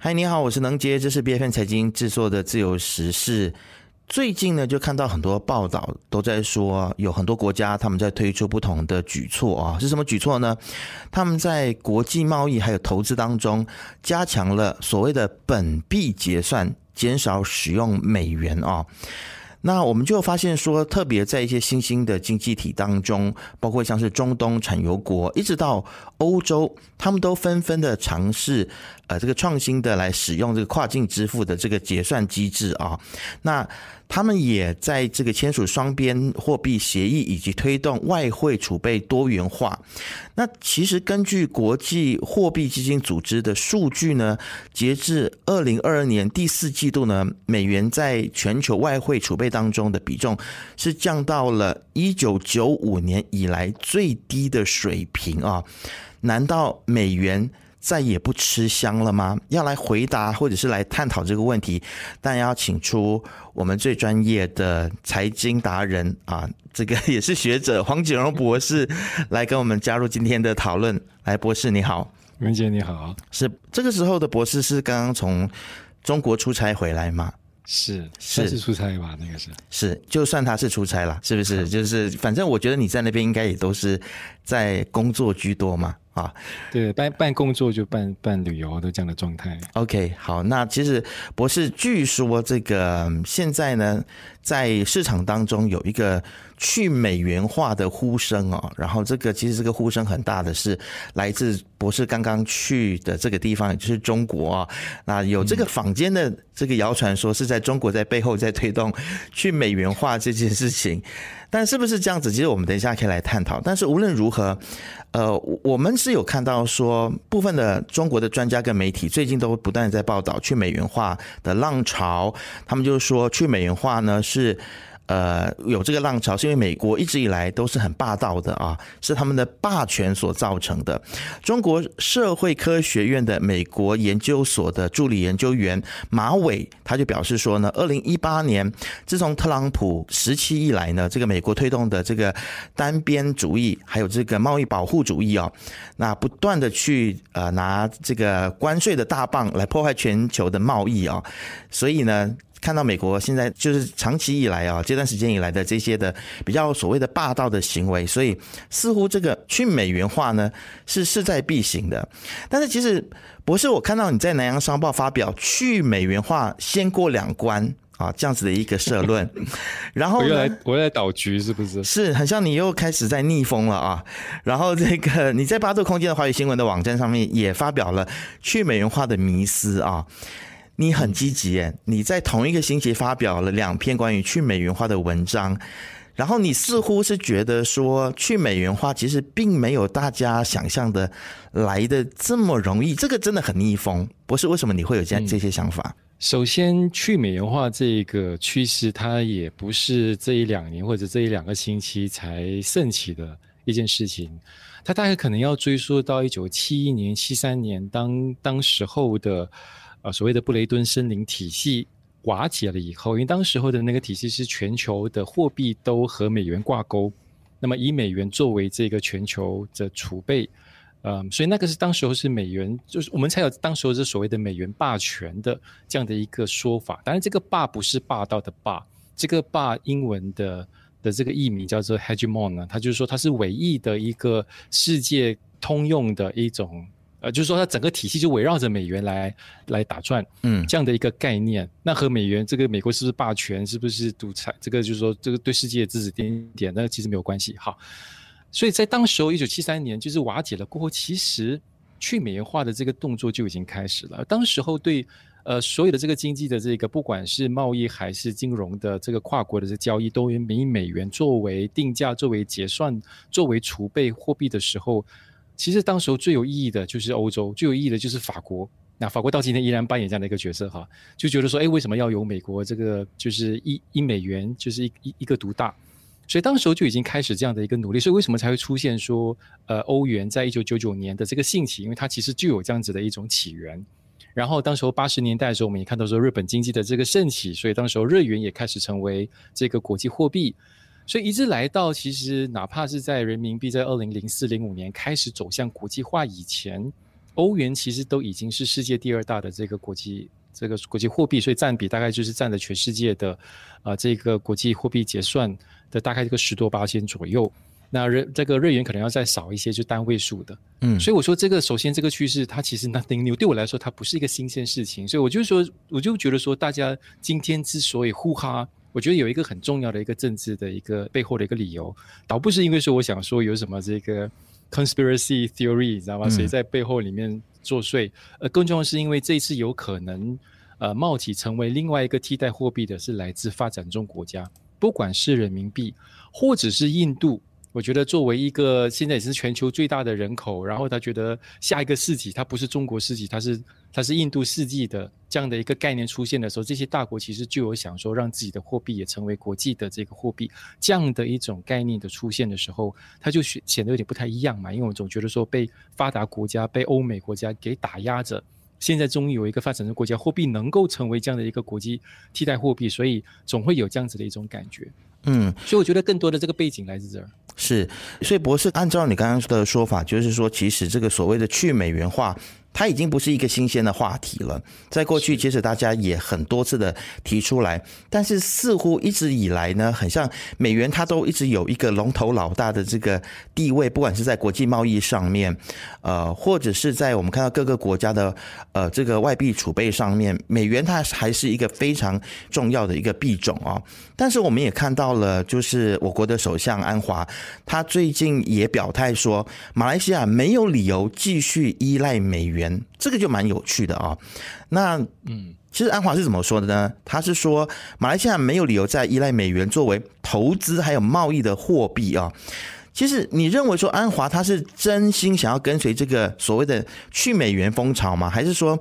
嗨，你好，我是能杰，这是 B F N 财经制作的自由时事。最近呢，就看到很多报道都在说，有很多国家他们在推出不同的举措啊。是什么举措呢？他们在国际贸易还有投资当中，加强了所谓的本币结算，减少使用美元啊。那我们就发现说，特别在一些新兴的经济体当中，包括像是中东产油国，一直到欧洲，他们都纷纷的尝试，呃，这个创新的来使用这个跨境支付的这个结算机制啊，那。他们也在这个签署双边货币协议以及推动外汇储备多元化。那其实根据国际货币基金组织的数据呢，截至二零二二年第四季度呢，美元在全球外汇储备当中的比重是降到了一九九五年以来最低的水平啊！难道美元？再也不吃香了吗？要来回答或者是来探讨这个问题，但要请出我们最专业的财经达人啊，这个 也是学者黄景荣博士来跟我们加入今天的讨论。来，博士你好，文杰你好，是这个时候的博士是刚刚从中国出差回来吗？是，是出差吧，那个是，是就算他是出差了，是不是？就是反正我觉得你在那边应该也都是在工作居多嘛。啊，对，办办工作就办办旅游，都这样的状态。OK，好，那其实博士，据说这个现在呢。在市场当中有一个去美元化的呼声哦，然后这个其实这个呼声很大的是来自博士刚刚去的这个地方，也就是中国啊。那有这个坊间的这个谣传说是在中国在背后在推动去美元化这件事情，但是不是这样子？其实我们等一下可以来探讨。但是无论如何，呃，我们是有看到说部分的中国的专家跟媒体最近都不断在报道去美元化的浪潮，他们就是说去美元化呢是。是，呃，有这个浪潮，是因为美国一直以来都是很霸道的啊，是他们的霸权所造成的。中国社会科学院的美国研究所的助理研究员马伟他就表示说呢，二零一八年，自从特朗普时期以来呢，这个美国推动的这个单边主义，还有这个贸易保护主义啊，那不断的去呃拿这个关税的大棒来破坏全球的贸易啊，所以呢。看到美国现在就是长期以来啊，这段时间以来的这些的比较所谓的霸道的行为，所以似乎这个去美元化呢是势在必行的。但是其实，博士，我看到你在《南洋商报》发表“去美元化先过两关”啊这样子的一个社论，然后回我又来，我又来倒局是不是？是很像你又开始在逆风了啊。然后这个你在八度空间的华语新闻的网站上面也发表了“去美元化的迷思”啊。你很积极耶！你在同一个星期发表了两篇关于去美元化的文章，然后你似乎是觉得说，去美元化其实并没有大家想象的来的这么容易。这个真的很逆风，不是？为什么你会有这样这些想法？首先，去美元化这个趋势，它也不是这一两年或者这一两个星期才盛起的一件事情，它大概可能要追溯到一九七一年、七三年，当当时候的。啊，所谓的布雷顿森林体系瓦解了以后，因为当时候的那个体系是全球的货币都和美元挂钩，那么以美元作为这个全球的储备，嗯，所以那个是当时候是美元，就是我们才有当时候是所谓的美元霸权的这样的一个说法。当然，这个霸不是霸道的霸，这个霸英文的的这个译名叫做 h e g e m o n 呢，它就是说它是唯一的一个世界通用的一种。呃，就是说，它整个体系就围绕着美元来来打转，嗯，这样的一个概念。那和美元这个美国是不是霸权，是不是独裁，这个就是说，这个对世界指指点点，那其实没有关系。好，所以在当时候，一九七三年就是瓦解了过后，其实去美元化的这个动作就已经开始了。当时候对呃所有的这个经济的这个，不管是贸易还是金融的这个跨国的这交易，都以美元作为定价、作为结算、作为储备货币的时候。其实，当时候最有意义的就是欧洲，最有意义的就是法国。那法国到今天依然扮演这样的一个角色，哈，就觉得说，哎，为什么要有美国这个就是一一美元就是一一个独大？所以，当时候就已经开始这样的一个努力。所以，为什么才会出现说，呃，欧元在一九九九年的这个兴起？因为它其实就有这样子的一种起源。然后，当时候八十年代的时候，我们也看到说，日本经济的这个盛起，所以当时候日元也开始成为这个国际货币。所以一直来到，其实哪怕是在人民币在二零零四零五年开始走向国际化以前，欧元其实都已经是世界第二大的这个国际这个国际货币，所以占比大概就是占了全世界的，啊，这个国际货币结算的大概这个十多八千左右。那人这个日元可能要再少一些，就单位数的。嗯，所以我说这个首先这个趋势它其实 nothing new，对我来说它不是一个新鲜事情，所以我就说我就觉得说大家今天之所以呼哈。我觉得有一个很重要的一个政治的一个背后的一个理由，倒不是因为说我想说有什么这个 conspiracy theory，你知道吗？谁在背后里面作祟？呃，更重要是因为这次有可能，呃，冒起成为另外一个替代货币的是来自发展中国家，不管是人民币或者是印度。我觉得作为一个现在也是全球最大的人口，然后他觉得下一个世纪，它不是中国世纪，它是它是印度世纪的这样的一个概念出现的时候，这些大国其实就有想说让自己的货币也成为国际的这个货币，这样的一种概念的出现的时候，它就显得有点不太一样嘛。因为我总觉得说被发达国家、被欧美国家给打压着，现在终于有一个发展中国家货币能够成为这样的一个国际替代货币，所以总会有这样子的一种感觉。嗯，所以我觉得更多的这个背景来自这儿。是，所以博士按照你刚刚的说法，就是说，其实这个所谓的去美元化，它已经不是一个新鲜的话题了。在过去，其实大家也很多次的提出来，但是似乎一直以来呢，很像美元，它都一直有一个龙头老大的这个地位，不管是在国际贸易上面，呃，或者是在我们看到各个国家的呃这个外币储备上面，美元它还是一个非常重要的一个币种啊。但是我们也看到。到了，就是我国的首相安华，他最近也表态说，马来西亚没有理由继续依赖美元。这个就蛮有趣的啊。那嗯，其实安华是怎么说的呢？他是说马来西亚没有理由再依赖美元作为投资还有贸易的货币啊。其实你认为说安华他是真心想要跟随这个所谓的去美元风潮吗？还是说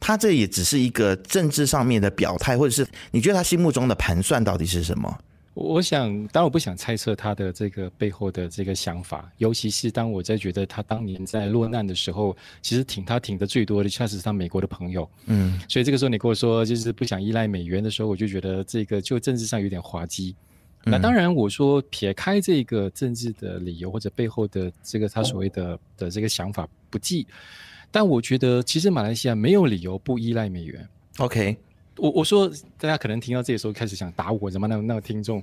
他这也只是一个政治上面的表态？或者是你觉得他心目中的盘算到底是什么？我想，当然我不想猜测他的这个背后的这个想法，尤其是当我在觉得他当年在落难的时候，其实挺他挺得最多的，确实是他美国的朋友。嗯，所以这个时候你跟我说就是不想依赖美元的时候，我就觉得这个就政治上有点滑稽。那当然，我说撇开这个政治的理由或者背后的这个他所谓的的这个想法不计，但我觉得其实马来西亚没有理由不依赖美元。OK。我我说，大家可能听到这个时候开始想打我，怎么那那个听众？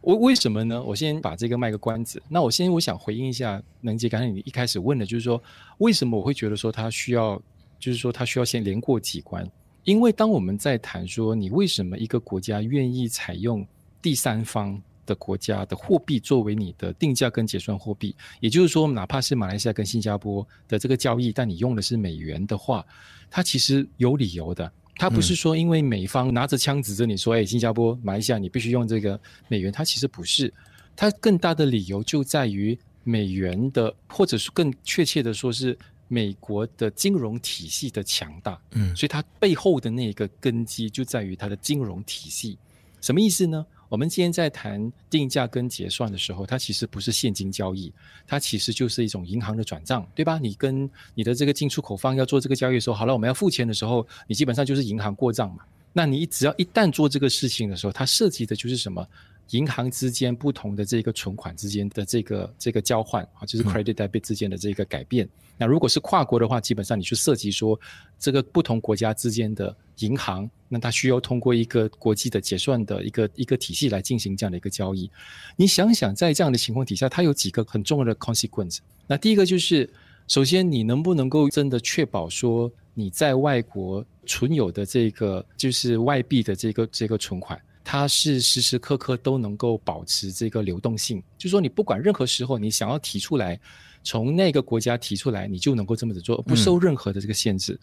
我为什么呢？我先把这个卖个关子。那我先我想回应一下，能杰，感染你一开始问的，就是说为什么我会觉得说他需要，就是说他需要先连过几关？因为当我们在谈说你为什么一个国家愿意采用第三方的国家的货币作为你的定价跟结算货币，也就是说，哪怕是马来西亚跟新加坡的这个交易，但你用的是美元的话，它其实有理由的。他不是说因为美方拿着枪指着你说，哎，新加坡、马来西亚你必须用这个美元，他其实不是，他更大的理由就在于美元的，或者是更确切的说是美国的金融体系的强大，嗯，所以它背后的那个根基就在于它的金融体系，什么意思呢？我们今天在谈定价跟结算的时候，它其实不是现金交易，它其实就是一种银行的转账，对吧？你跟你的这个进出口方要做这个交易的时候，好了，我们要付钱的时候，你基本上就是银行过账嘛。那你只要一旦做这个事情的时候，它涉及的就是什么？银行之间不同的这个存款之间的这个这个交换啊，就是 credit debt i 之间的这个改变。那如果是跨国的话，基本上你去涉及说这个不同国家之间的银行，那它需要通过一个国际的结算的一个一个体系来进行这样的一个交易。你想想，在这样的情况底下，它有几个很重要的 consequence。那第一个就是，首先你能不能够真的确保说你在外国存有的这个就是外币的这个这个存款？它是时时刻刻都能够保持这个流动性，就说你不管任何时候你想要提出来，从那个国家提出来，你就能够这么子做，不受任何的这个限制。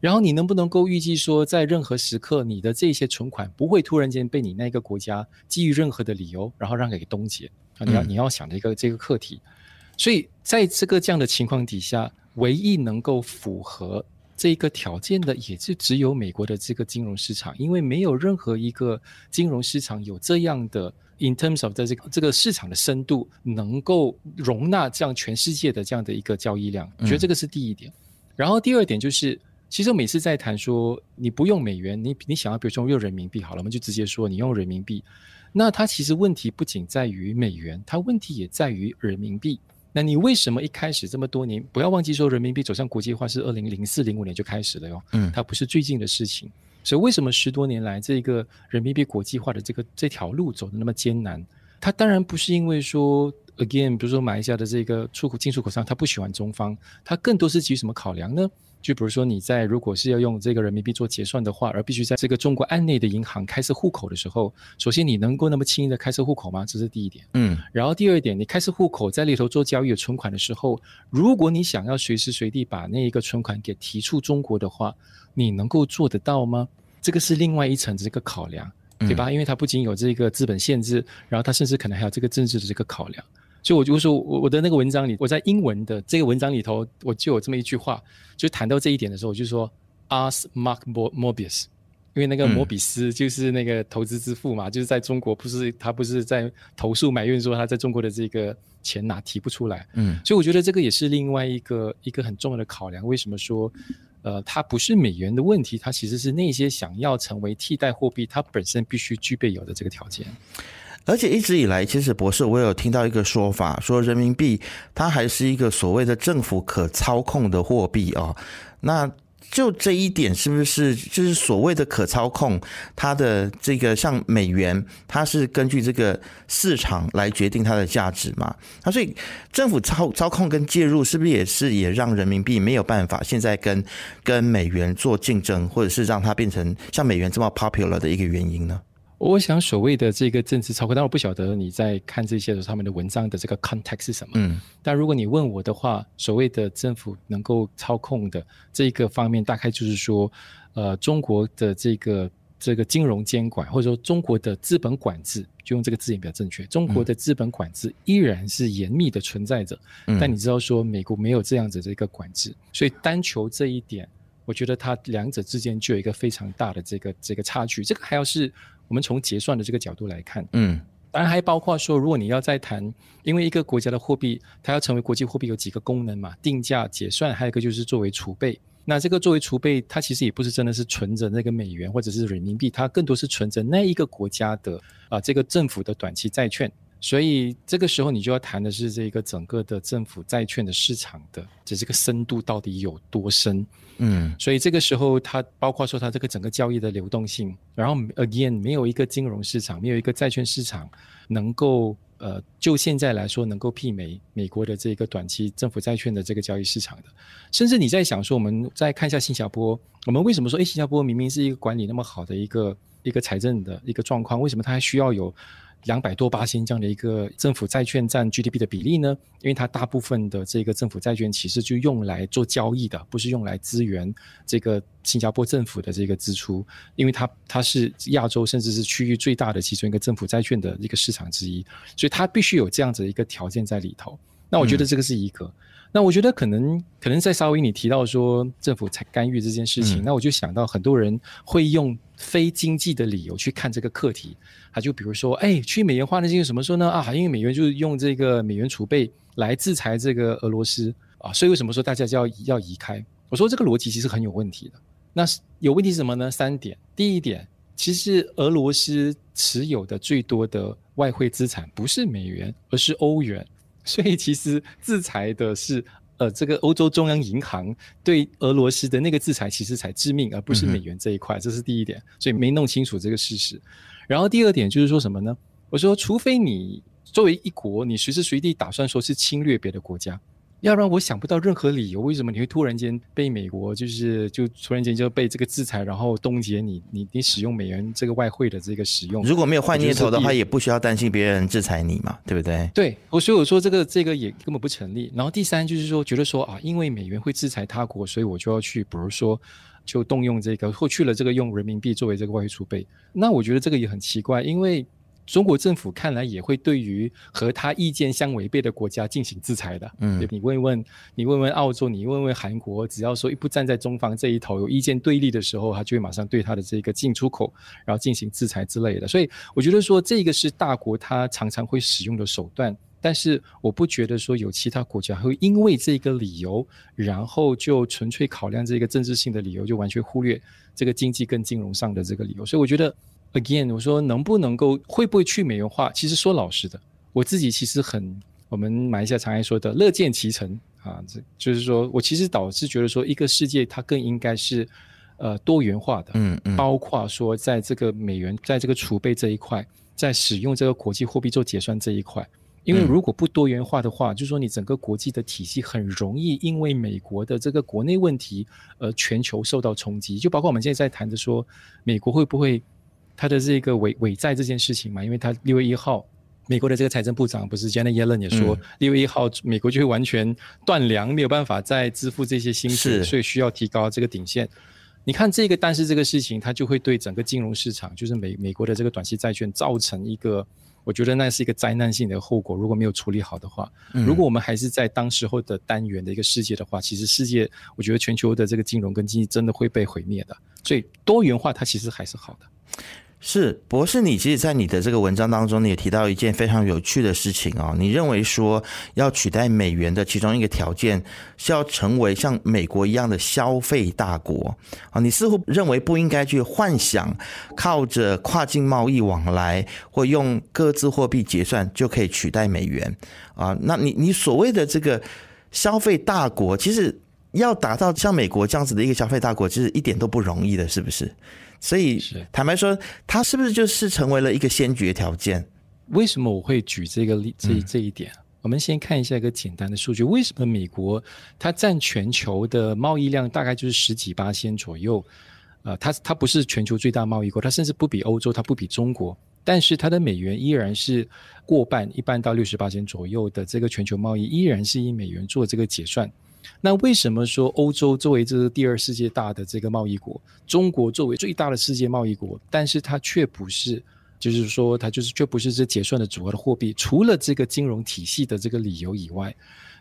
然后你能不能够预计说，在任何时刻，你的这些存款不会突然间被你那个国家基于任何的理由，然后让给冻结？你要你要想的一个这个课题。所以在这个这样的情况底下，唯一能够符合。这一个条件的，也就只有美国的这个金融市场，因为没有任何一个金融市场有这样的，in terms of 在这个这个市场的深度，能够容纳这样全世界的这样的一个交易量，我觉得这个是第一点。然后第二点就是，其实我每次在谈说，你不用美元，你你想要比如说用人民币好了，我们就直接说你用人民币，那它其实问题不仅在于美元，它问题也在于人民币。那你为什么一开始这么多年不要忘记说人民币走向国际化是二零零四零五年就开始了哟，嗯，它不是最近的事情，所以为什么十多年来这个人民币国际化的这个这条路走的那么艰难？它当然不是因为说，again 比如说马来西亚的这个出口进出口商他不喜欢中方，他更多是基于什么考量呢？就比如说你在如果是要用这个人民币做结算的话，而必须在这个中国案内的银行开设户口的时候，首先你能够那么轻易的开设户口吗？这是第一点。嗯。然后第二点，你开设户口在里头做交易的存款的时候，如果你想要随时随地把那一个存款给提出中国的话，你能够做得到吗？这个是另外一层这个考量，对吧？因为它不仅有这个资本限制，然后它甚至可能还有这个政治的这个考量。所以我就说，我我的那个文章里，我在英文的这个文章里头，我就有这么一句话，就谈到这一点的时候，我就说 a s Mark m o r b i u s 因为那个摩比斯就是那个投资之父嘛，就是在中国不是他不是在投诉埋怨说他在中国的这个钱哪提不出来，嗯，所以我觉得这个也是另外一个一个很重要的考量。为什么说，呃，它不是美元的问题，它其实是那些想要成为替代货币，它本身必须具备有的这个条件。而且一直以来，其实博士我有听到一个说法，说人民币它还是一个所谓的政府可操控的货币哦。那就这一点是不是就是所谓的可操控？它的这个像美元，它是根据这个市场来决定它的价值嘛？那所以政府操操控跟介入，是不是也是也让人民币没有办法现在跟跟美元做竞争，或者是让它变成像美元这么 popular 的一个原因呢？我想所谓的这个政治操控，但我不晓得你在看这些的他们的文章的这个 context 是什么。嗯，但如果你问我的话，所谓的政府能够操控的这个方面，大概就是说，呃，中国的这个这个金融监管，或者说中国的资本管制，就用这个字眼比较正确。中国的资本管制依然是严密的存在着。嗯，但你知道说美国没有这样子的一个管制，所以单求这一点，我觉得它两者之间就有一个非常大的这个这个差距。这个还要是。我们从结算的这个角度来看，嗯，当然还包括说，如果你要再谈，因为一个国家的货币它要成为国际货币，有几个功能嘛？定价、结算，还有一个就是作为储备。那这个作为储备，它其实也不是真的是存着那个美元或者是人民币，它更多是存着那一个国家的啊这个政府的短期债券。所以这个时候你就要谈的是这个整个的政府债券的市场的，这这个深度到底有多深？嗯，所以这个时候它包括说它这个整个交易的流动性，然后 again 没有一个金融市场，没有一个债券市场能够呃，就现在来说能够媲美美国的这个短期政府债券的这个交易市场的，甚至你在想说，我们再看一下新加坡，我们为什么说哎，新加坡明明是一个管理那么好的一个。一个财政的一个状况，为什么它还需要有两百多八千这样的一个政府债券占 GDP 的比例呢？因为它大部分的这个政府债券其实就用来做交易的，不是用来支援这个新加坡政府的这个支出。因为它它是亚洲甚至是区域最大的其中一个政府债券的一个市场之一，所以它必须有这样子一个条件在里头。那我觉得这个是一个。那我觉得可能可能在稍微你提到说政府才干预这件事情，那我就想到很多人会用非经济的理由去看这个课题，他就比如说，哎，去美元化那是什么说呢？啊，因为美元就是用这个美元储备来制裁这个俄罗斯啊，所以为什么说大家就要要移开？我说这个逻辑其实很有问题的。那有问题什么呢？三点，第一点，其实俄罗斯持有的最多的外汇资产不是美元，而是欧元。所以其实制裁的是，呃，这个欧洲中央银行对俄罗斯的那个制裁，其实才致命，而不是美元这一块，这是第一点。所以没弄清楚这个事实。然后第二点就是说什么呢？我说，除非你作为一国，你随时随地打算说是侵略别的国家。要不然我想不到任何理由，为什么你会突然间被美国就是就突然间就被这个制裁，然后冻结你你你使用美元这个外汇的这个使用。如果没有换念头的话，也不需要担心别人制裁你嘛，对不对？对，我所以我说这个这个也根本不成立。然后第三就是说，觉得说啊，因为美元会制裁他国，所以我就要去，比如说就动用这个或去了这个用人民币作为这个外汇储备。那我觉得这个也很奇怪，因为。中国政府看来也会对于和他意见相违背的国家进行制裁的。嗯，你问问，你问问澳洲，你问问韩国，只要说一不站在中方这一头有意见对立的时候，他就会马上对他的这个进出口然后进行制裁之类的。所以我觉得说这个是大国他常常会使用的手段，但是我不觉得说有其他国家会因为这个理由，然后就纯粹考量这个政治性的理由，就完全忽略这个经济跟金融上的这个理由。所以我觉得。again，我说能不能够会不会去美元化？其实说老实的，我自己其实很，我们马来西亚常爱说的乐见其成啊，这就是说我其实导致觉得说一个世界它更应该是呃多元化的，嗯嗯，包括说在这个美元在这个储备这一块，在使用这个国际货币做结算这一块，因为如果不多元化的话，就说你整个国际的体系很容易因为美国的这个国内问题，呃，全球受到冲击，就包括我们现在在谈的说美国会不会。它的这个伪伪债这件事情嘛，因为它六月一号，美国的这个财政部长不是 Janet Yellen 也说，六月一号美国就会完全断粮，没有办法再支付这些薪水，所以需要提高这个顶线。你看这个，但是这个事情它就会对整个金融市场，就是美美国的这个短期债券造成一个，我觉得那是一个灾难性的后果。如果没有处理好的话，如果我们还是在当时候的单元的一个世界的话，其实世界我觉得全球的这个金融跟经济真的会被毁灭的。所以多元化它其实还是好的。是博士，你其实，在你的这个文章当中，你也提到一件非常有趣的事情啊。你认为说要取代美元的其中一个条件是要成为像美国一样的消费大国啊。你似乎认为不应该去幻想靠着跨境贸易往来或用各自货币结算就可以取代美元啊。那你你所谓的这个消费大国，其实要达到像美国这样子的一个消费大国，其实一点都不容易的，是不是？所以坦白说，它是不是就是成为了一个先决条件？为什么我会举这个例这这一点？我们先看一下一个简单的数据：为什么美国它占全球的贸易量大概就是十几八千左右？啊，它它不是全球最大贸易国，它甚至不比欧洲，它不比中国，但是它的美元依然是过半一半到六十八千左右的这个全球贸易，依然是以美元做这个结算。那为什么说欧洲作为这个第二世界大的这个贸易国，中国作为最大的世界贸易国，但是它却不是，就是说它就是却不是这结算的主要的货币？除了这个金融体系的这个理由以外，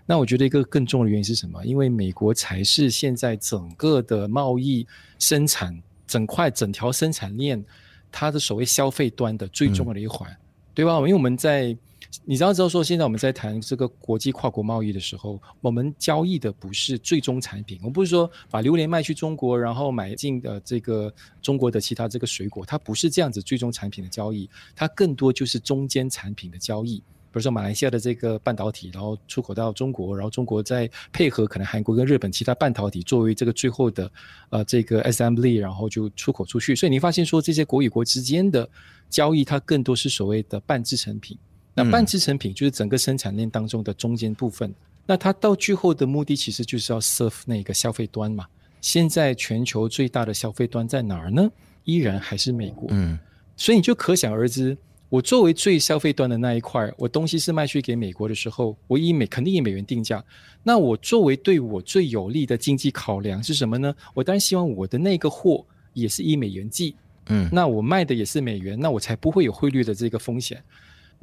那我觉得一个更重要的原因是什么？因为美国才是现在整个的贸易、生产、整块、整条生产链，它的所谓消费端的最重要的一环，对吧？因为我们在。你知道之后说，现在我们在谈这个国际跨国贸易的时候，我们交易的不是最终产品。我不是说把榴莲卖去中国，然后买进的这个中国的其他这个水果，它不是这样子最终产品的交易，它更多就是中间产品的交易。比如说马来西亚的这个半导体，然后出口到中国，然后中国再配合可能韩国跟日本其他半导体作为这个最后的呃这个 s m l y 然后就出口出去。所以你发现说，这些国与国之间的交易，它更多是所谓的半制成品。那半制成品就是整个生产链当中的中间部分。那它到最后的目的其实就是要 serve 那个消费端嘛。现在全球最大的消费端在哪儿呢？依然还是美国。嗯，所以你就可想而知，我作为最消费端的那一块，我东西是卖去给美国的时候，我以美肯定以美元定价。那我作为对我最有利的经济考量是什么呢？我当然希望我的那个货也是以美元计。嗯，那我卖的也是美元，那我才不会有汇率的这个风险。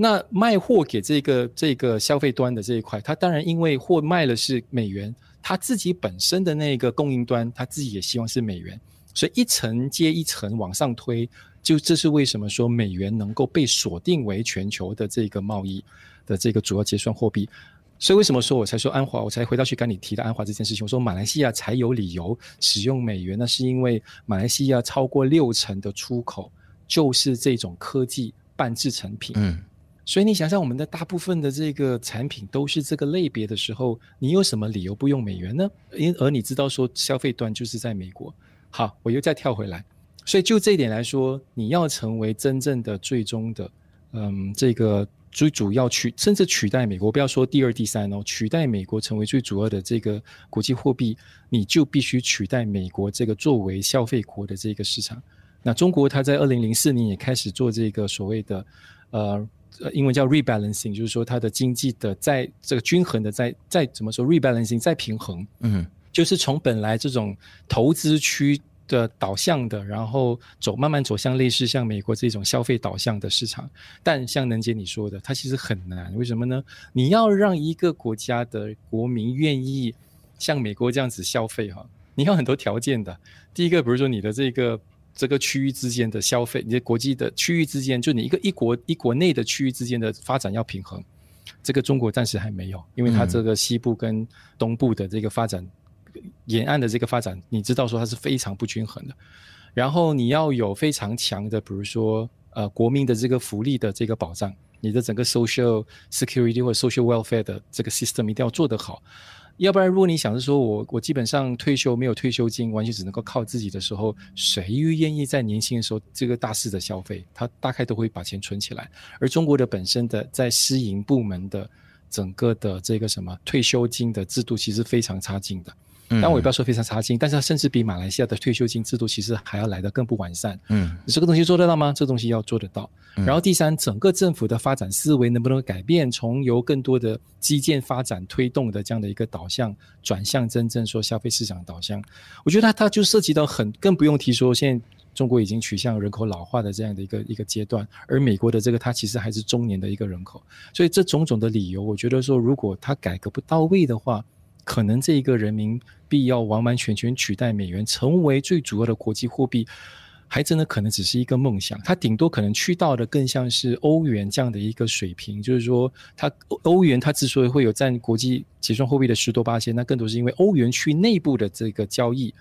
那卖货给这个这个消费端的这一块，他当然因为货卖了是美元，他自己本身的那个供应端，他自己也希望是美元，所以一层接一层往上推，就这是为什么说美元能够被锁定为全球的这个贸易的这个主要结算货币。所以为什么说我才说安华，我才回到去跟你提到安华这件事情，我说马来西亚才有理由使用美元，那是因为马来西亚超过六成的出口就是这种科技半制成品。嗯。所以你想想，我们的大部分的这个产品都是这个类别的时候，你有什么理由不用美元呢？因而你知道说消费端就是在美国。好，我又再跳回来。所以就这一点来说，你要成为真正的最终的，嗯，这个最主要取甚至取代美国，不要说第二、第三哦，取代美国成为最主要的这个国际货币，你就必须取代美国这个作为消费国的这个市场。那中国它在二零零四年也开始做这个所谓的，呃。英文叫 rebalancing，就是说它的经济的在这个均衡的在在怎么说 rebalancing 再平衡，嗯，就是从本来这种投资区的导向的，然后走慢慢走向类似像美国这种消费导向的市场。但像能杰你说的，它其实很难。为什么呢？你要让一个国家的国民愿意像美国这样子消费哈，你要很多条件的。第一个，比如说你的这个。这个区域之间的消费，你的国际的区域之间，就你一个一国一国内的区域之间的发展要平衡。这个中国暂时还没有，因为它这个西部跟东部的这个发展，沿岸的这个发展，你知道说它是非常不均衡的。然后你要有非常强的，比如说呃国民的这个福利的这个保障，你的整个 social security 或者 social welfare 的这个 system 一定要做得好。要不然，如果你想着说，我我基本上退休没有退休金，完全只能够靠自己的时候，谁愿意在年轻的时候这个大肆的消费？他大概都会把钱存起来。而中国的本身的在私营部门的整个的这个什么退休金的制度，其实非常差劲的。但我也不要说非常差劲，但是它甚至比马来西亚的退休金制度其实还要来的更不完善。嗯，这个东西做得到吗？这东西要做得到。然后第三，整个政府的发展思维能不能改变，从由更多的基建发展推动的这样的一个导向，转向真正说消费市场导向？我觉得它它就涉及到很，更不用提说现在中国已经趋向人口老化的这样的一个一个阶段，而美国的这个它其实还是中年的一个人口，所以这种种的理由，我觉得说如果它改革不到位的话。可能这一个人民币要完完全全取代美元，成为最主要的国际货币，还真的可能只是一个梦想。它顶多可能去到的更像是欧元这样的一个水平，就是说，它欧元它之所以会有占国际结算货币的十多八千，那更多是因为欧元区内部的这个交易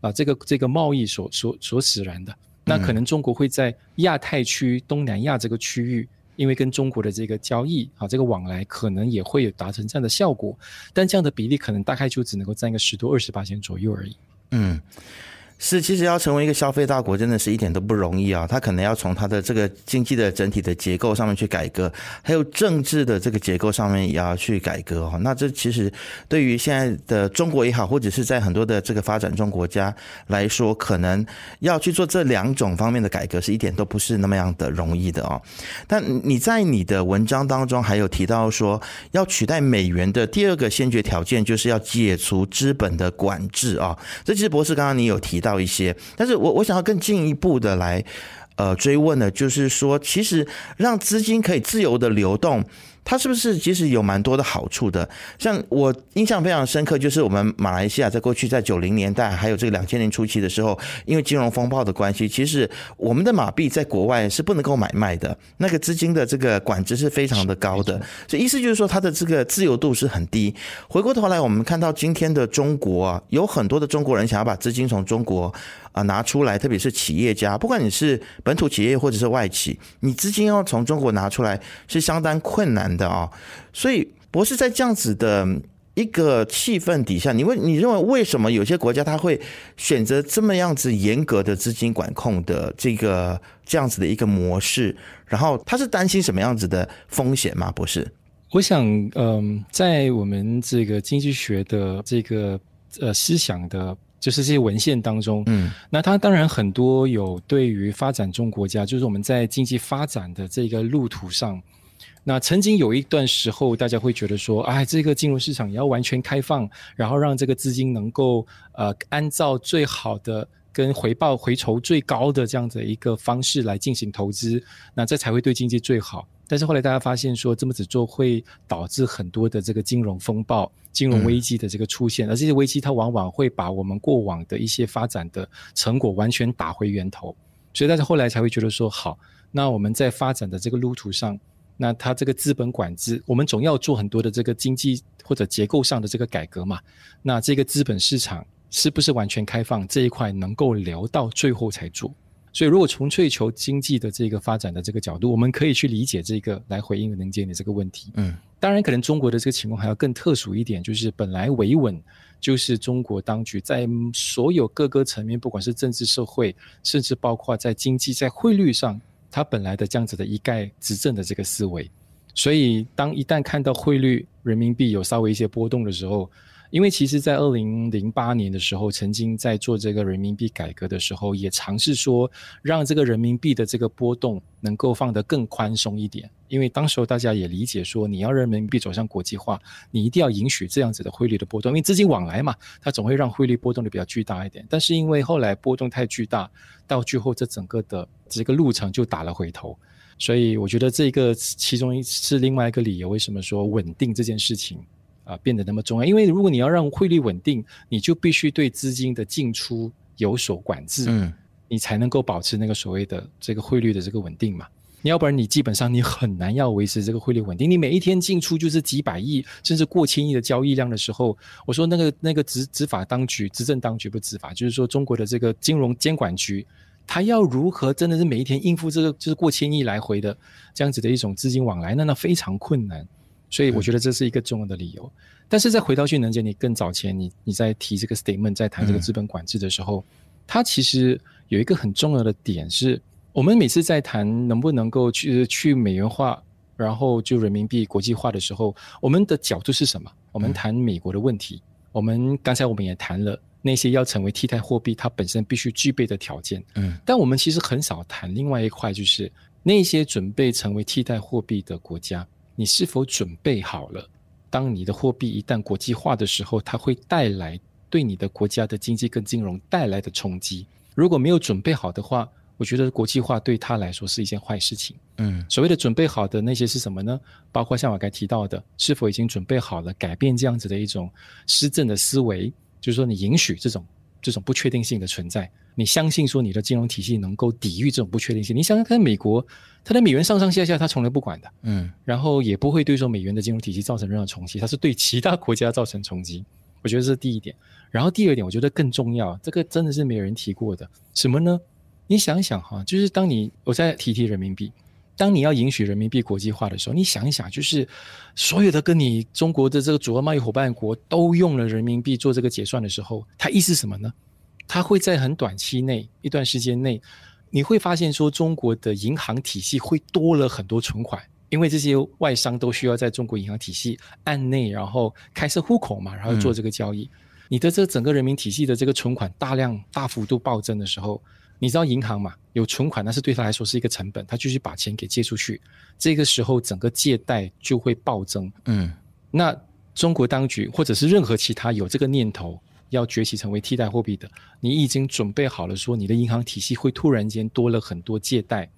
啊，这个这个贸易所所所使然的。那可能中国会在亚太区、东南亚这个区域。因为跟中国的这个交易啊，这个往来可能也会有达成这样的效果，但这样的比例可能大概就只能够占一个十多、二十八千左右而已。嗯。是，其实要成为一个消费大国，真的是一点都不容易啊。他可能要从他的这个经济的整体的结构上面去改革，还有政治的这个结构上面也要去改革哦。那这其实对于现在的中国也好，或者是在很多的这个发展中国家来说，可能要去做这两种方面的改革，是一点都不是那么样的容易的哦。但你在你的文章当中还有提到说，要取代美元的第二个先决条件，就是要解除资本的管制啊。这其实博士刚刚你有提到。到一些，但是我我想要更进一步的来，呃，追问的，就是说，其实让资金可以自由的流动。它是不是其实有蛮多的好处的？像我印象非常深刻，就是我们马来西亚在过去在九零年代，还有这个两千年初期的时候，因为金融风暴的关系，其实我们的马币在国外是不能够买卖的，那个资金的这个管制是非常的高的。所以意思就是说，它的这个自由度是很低。回过头来，我们看到今天的中国啊，有很多的中国人想要把资金从中国啊拿出来，特别是企业家，不管你是本土企业或者是外企，你资金要从中国拿出来是相当困难。的。的啊，所以博士在这样子的一个气氛底下，你问你认为为什么有些国家他会选择这么样子严格的资金管控的这个这样子的一个模式？然后他是担心什么样子的风险吗？博士，我想，嗯，在我们这个经济学的这个呃思想的，就是这些文献当中，嗯，那他当然很多有对于发展中国家，就是我们在经济发展的这个路途上。那曾经有一段时候，大家会觉得说，哎，这个金融市场也要完全开放，然后让这个资金能够呃按照最好的跟回报回酬最高的这样的一个方式来进行投资，那这才会对经济最好。但是后来大家发现说，这么子做会导致很多的这个金融风暴、金融危机的这个出现，而这些危机它往往会把我们过往的一些发展的成果完全打回源头，所以大家后来才会觉得说，好，那我们在发展的这个路途上。那它这个资本管制，我们总要做很多的这个经济或者结构上的这个改革嘛。那这个资本市场是不是完全开放这一块，能够聊到最后才做。所以，如果从追求经济的这个发展的这个角度，我们可以去理解这个来回应林杰你这个问题。嗯，当然，可能中国的这个情况还要更特殊一点，就是本来维稳就是中国当局在所有各个层面，不管是政治、社会，甚至包括在经济、在汇率上。他本来的这样子的一概执政的这个思维，所以当一旦看到汇率人民币有稍微一些波动的时候。因为其实，在二零零八年的时候，曾经在做这个人民币改革的时候，也尝试说让这个人民币的这个波动能够放得更宽松一点。因为当时候大家也理解说，你要人民币走向国际化，你一定要允许这样子的汇率的波动，因为资金往来嘛，它总会让汇率波动的比较巨大一点。但是因为后来波动太巨大，到最后这整个的这个路程就打了回头。所以我觉得这个其中一是另外一个理由，为什么说稳定这件事情。啊，变得那么重要，因为如果你要让汇率稳定，你就必须对资金的进出有所管制，嗯，你才能够保持那个所谓的这个汇率的这个稳定嘛。你要不然，你基本上你很难要维持这个汇率稳定。你每一天进出就是几百亿，甚至过千亿的交易量的时候，我说那个那个执执法当局、执政当局不执法，就是说中国的这个金融监管局，他要如何真的是每一天应付这个就是过千亿来回的这样子的一种资金往来，那那非常困难。所以我觉得这是一个重要的理由，但是再回到去年，你更早前，你你在提这个 statement，在谈这个资本管制的时候，它其实有一个很重要的点是，我们每次在谈能不能够去去美元化，然后就人民币国际化的时候，我们的角度是什么？我们谈美国的问题，我们刚才我们也谈了那些要成为替代货币，它本身必须具备的条件，嗯，但我们其实很少谈另外一块，就是那些准备成为替代货币的国家。你是否准备好了？当你的货币一旦国际化的时候，它会带来对你的国家的经济跟金融带来的冲击。如果没有准备好的话，我觉得国际化对他来说是一件坏事情。嗯，所谓的准备好的那些是什么呢？包括像我刚才提到的，是否已经准备好了改变这样子的一种施政的思维？就是说，你允许这种这种不确定性的存在，你相信说你的金融体系能够抵御这种不确定性？你想想看，美国。它的美元上上下下，它从来不管的，嗯，然后也不会对说美元的金融体系造成任何冲击，它是对其他国家造成冲击。我觉得这是第一点，然后第二点，我觉得更重要，这个真的是没有人提过的，什么呢？你想想哈，就是当你我再提提人民币，当你要允许人民币国际化的时候，你想一想，就是所有的跟你中国的这个主要贸易伙伴国都用了人民币做这个结算的时候，它意思什么呢？它会在很短期内一段时间内。你会发现说中国的银行体系会多了很多存款，因为这些外商都需要在中国银行体系按内，然后开设户口嘛，然后做这个交易。你的这整个人民体系的这个存款大量大幅度暴增的时候，你知道银行嘛，有存款那是对他来说是一个成本，他就是把钱给借出去。这个时候整个借贷就会暴增。嗯，那中国当局或者是任何其他有这个念头。要崛起成为替代货币的，你已经准备好了，说你的银行体系会突然间多了很多借贷，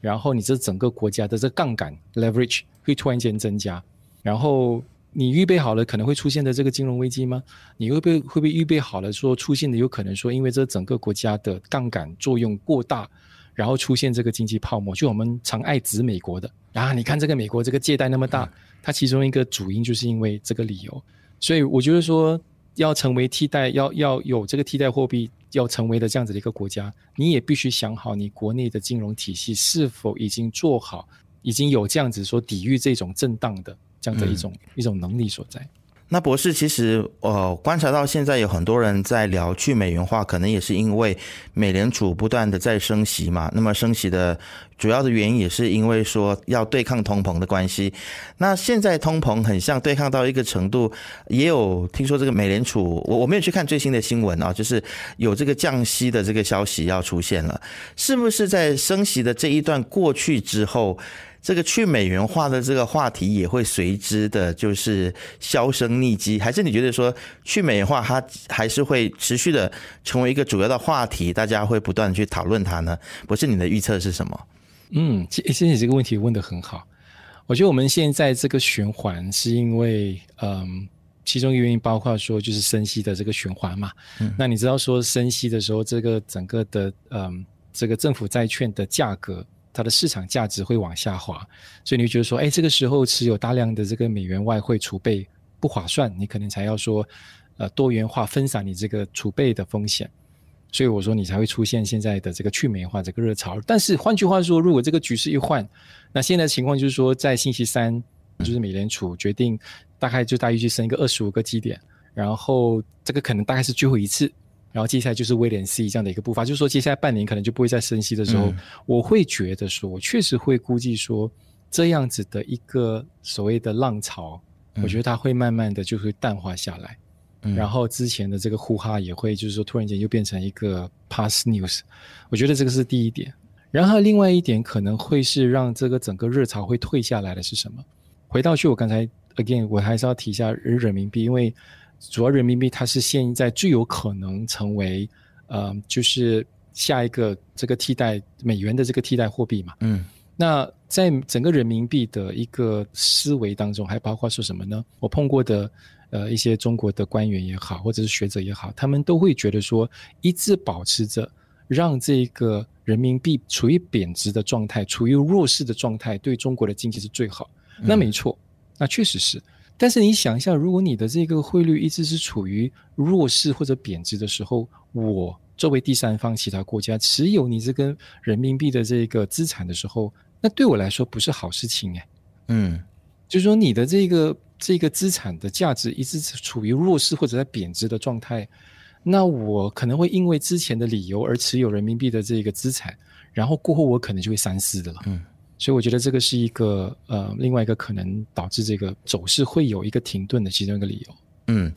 然后你这整个国家的这杠杆 leverage 会突然间增加，然后你预备好了可能会出现的这个金融危机吗？你会不会被预备好了说出现的有可能说因为这整个国家的杠杆作用过大，然后出现这个经济泡沫。就我们常爱指美国的啊，你看这个美国这个借贷那么大，它其中一个主因就是因为这个理由。所以我就是说。要成为替代，要要有这个替代货币要成为的这样子的一个国家，你也必须想好，你国内的金融体系是否已经做好，已经有这样子说抵御这种震荡的这样的一种一种能力所在。那博士，其实呃，观察到现在有很多人在聊去美元化，可能也是因为美联储不断的在升息嘛。那么升息的主要的原因也是因为说要对抗通膨的关系。那现在通膨很像对抗到一个程度，也有听说这个美联储，我我没有去看最新的新闻啊，就是有这个降息的这个消息要出现了，是不是在升息的这一段过去之后？这个去美元化的这个话题也会随之的，就是销声匿迹，还是你觉得说去美元化它还是会持续的成为一个主要的话题，大家会不断去讨论它呢？不是你的预测是什么？嗯，其实你这个问题问得很好，我觉得我们现在这个循环是因为，嗯，其中一个原因包括说就是升息的这个循环嘛。嗯。那你知道说升息的时候，这个整个的，嗯，这个政府债券的价格。它的市场价值会往下滑，所以你会觉得说，哎，这个时候持有大量的这个美元外汇储备不划算，你可能才要说，呃，多元化分散你这个储备的风险，所以我说你才会出现现在的这个去美元化这个热潮。但是换句话说，如果这个局势一换，那现在的情况就是说，在星期三就是美联储决定大概就大约去升一个二十五个基点，然后这个可能大概是最后一次。然后接下来就是威廉 C 这样的一个步伐，就是说接下来半年可能就不会再升息的时候，我会觉得说，我确实会估计说这样子的一个所谓的浪潮，我觉得它会慢慢的就是淡化下来，然后之前的这个呼哈也会就是说突然间就变成一个 past news，我觉得这个是第一点。然后另外一点可能会是让这个整个热潮会退下来的是什么？回到去我刚才 again 我还是要提一下人民币，因为。主要人民币它是现在最有可能成为，嗯，就是下一个这个替代美元的这个替代货币嘛。嗯。那在整个人民币的一个思维当中，还包括说什么呢？我碰过的呃一些中国的官员也好，或者是学者也好，他们都会觉得说，一直保持着让这个人民币处于贬值的状态，处于弱势的状态，对中国的经济是最好。那没错，那确实是。但是你想一下，如果你的这个汇率一直是处于弱势或者贬值的时候，我作为第三方其他国家持有你这根人民币的这个资产的时候，那对我来说不是好事情哎。嗯，就是说你的这个这个资产的价值一直处于弱势或者在贬值的状态，那我可能会因为之前的理由而持有人民币的这个资产，然后过后我可能就会三思的了。嗯。所以我觉得这个是一个呃，另外一个可能导致这个走势会有一个停顿的其中一个理由。嗯，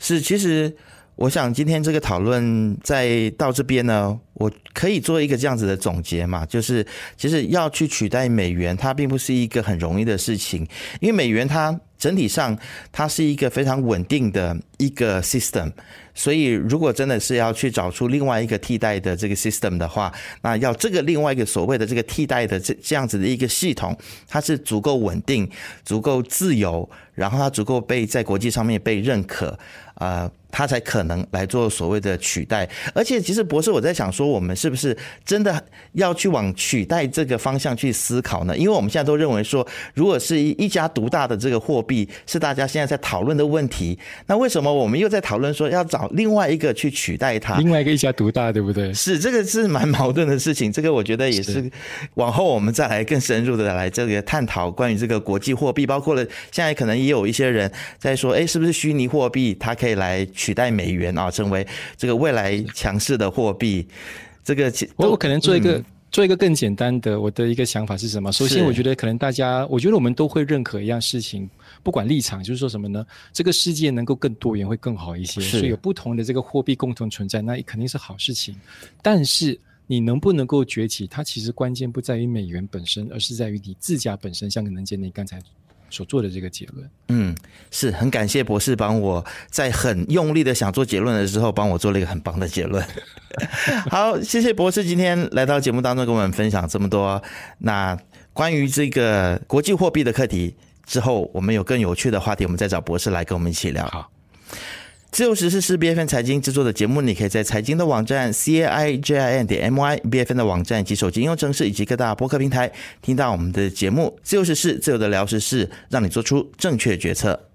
是，其实我想今天这个讨论在到这边呢，我可以做一个这样子的总结嘛，就是其实要去取代美元，它并不是一个很容易的事情，因为美元它。整体上，它是一个非常稳定的一个 system，所以如果真的是要去找出另外一个替代的这个 system 的话，那要这个另外一个所谓的这个替代的这这样子的一个系统，它是足够稳定、足够自由，然后它足够被在国际上面被认可啊，它才可能来做所谓的取代。而且，其实博士，我在想说，我们是不是真的要去往取代这个方向去思考呢？因为我们现在都认为说，如果是一家独大的这个货。币是大家现在在讨论的问题，那为什么我们又在讨论说要找另外一个去取代它？另外一个一家独大，对不对？是这个是蛮矛盾的事情。这个我觉得也是，往后我们再来更深入的来这个探讨关于这个国际货币，包括了现在可能也有一些人在说，哎，是不是虚拟货币它可以来取代美元啊，成为这个未来强势的货币？这个我可能做一个做一个更简单的，我的一个想法是什么？首先，我觉得可能大家，我觉得我们都会认可一样事情。不管立场，就是说什么呢？这个世界能够更多元会更好一些，所以有不同的这个货币共同存在，那肯定是好事情。但是你能不能够崛起，它其实关键不在于美元本身，而是在于你自家本身。像可能杰内刚才所做的这个结论，嗯，是很感谢博士帮我在很用力的想做结论的时候，帮我做了一个很棒的结论。好，谢谢博士今天来到节目当中跟我们分享这么多。那关于这个国际货币的课题。之后我们有更有趣的话题，我们再找博士来跟我们一起聊。好，自由时事是 B F N 财经制作的节目，你可以在财经的网站 c a j i n 点 m y b f n 的网站及手机应用程式以及各大播客平台听到我们的节目。自由时事，自由的聊时事，让你做出正确决策。